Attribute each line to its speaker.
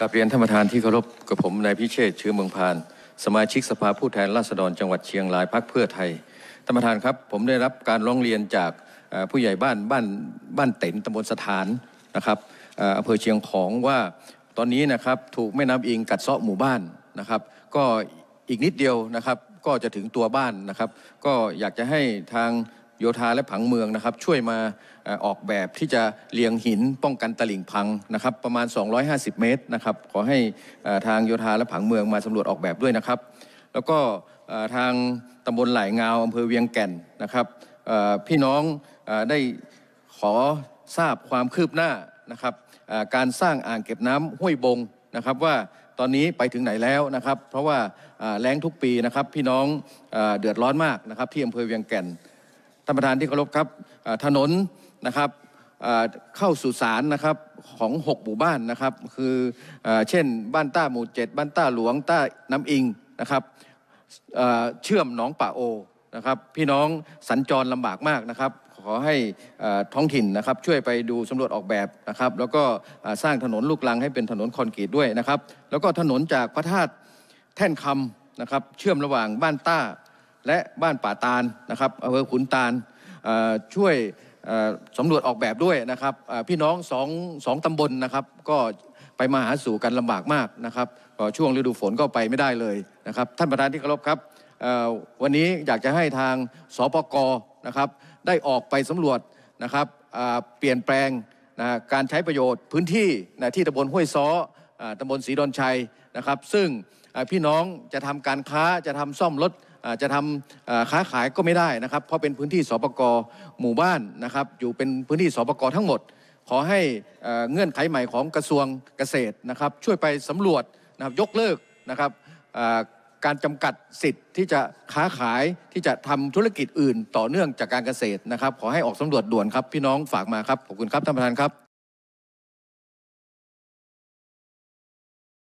Speaker 1: กับเรียนธรรมทานที่เคารพกับผมนายพิเชษเชื้อเมืองพานสมาชิกสภาผู้แทนราษฎรจังหวัดเชียงรายพักเพื่อไทย ธรรมทานครับผมได้รับการร้องเรียนจากผู้ใหญ่บ้านบ้านบ้านเต็นตำบลสถานนะครับอำเภอเชียงของว่าตอนนี้นะครับถูกแม่น้ำอิงกัดเซาะหมู่บ้านนะครับ ก็อีกนิดเดียวนะครับก็จะถึงตัวบ้านนะครับ ก็อยากจะให้ทางโยธาและผังเมืองนะครับช่วยมาออกแบบที่จะเลียงหินป้องกันตลิ่งพังนะครับ ประมาณ 250 เมตรนะครับขอให้ทางโยธาและผังเมืองมาสำรวจออกแบบด้วยนะครับ แล้วก็ทางตำบลหลายงาวอำเภอเวียงแก่นนะครับพี่น้องได้ขอทราบความคืบหน้านะครับการสร้างอ่างเก็บน้ำห้วยบงนะครับว่าตอนนี้ไปถึงไหนแล้วนะครับ เพราะว่าแล้งทุกปีนะครับพี่น้องเดือดร้อนมากนะครับที่อำเภอเวียงแก่นท่านประธานที่เคารพครับถนนนะครับเข้าสู่สารนะครับของ 6 หมู่บ้านนะครับคือเช่นบ้านต้าหมู่ 7 บ้านต้าหลวงต้าน้ำอิงนะครับเชื่อมหนองป่าโอนะครับพี่น้องสัญจรลำบากมากนะครับขอให้ท้องถิ่นนะครับช่วยไปดูสำรวจออกแบบนะครับแล้วก็สร้างถนนลูกลังให้เป็นถนนคอนกรีตด้วยนะครับ แล้วก็ถนนจากพระธาตุแท่นคำนะครับเชื่อมระหว่างบ้านต้าและบ้านป่าตานนะครับอำเภอขุนตาลช่วยสำรวจออกแบบด้วยนะครับ พี่น้องสองสองตำบลนะครับก็ไปมาหาสู่กันลำบากมากนะครับช่วงฤดูฝนก็ไปไม่ได้เลยนะครับท่านประธานที่เคารพครับวันนี้อยากจะให้ทางสปกนะครับได้ออกไปสำรวจนะครับเปลี่ยนแปลงนะการใช้ประโยชน์ พื้นที่นะที่ตำบลห้วยซ้อตำบลศรีดอนชัยนะครับซึ่งพี่น้องจะทำการค้าจะทำซ่อมรถจะทำค้าขายก็ไม่ได้นะครับ เพราะเป็นพื้นที่สปกหมู่บ้านนะครับอยู่เป็นพื้นที่สปกทั้งหมด ขอให้เงื่อนไขใหม่ของกระทรวงเกษตรนะครับ ช่วยไปสำรวจนะครับ ยกเลิกนะครับการจำกัดสิทธิ์ที่จะค้าขายที่จะทำธุรกิจอื่นต่อเนื่องจากการเกษตรนะครับขอให้ออกสำรวจด่วนครับพี่น้องฝากมาครับขอบคุณครับท่านประธานครับ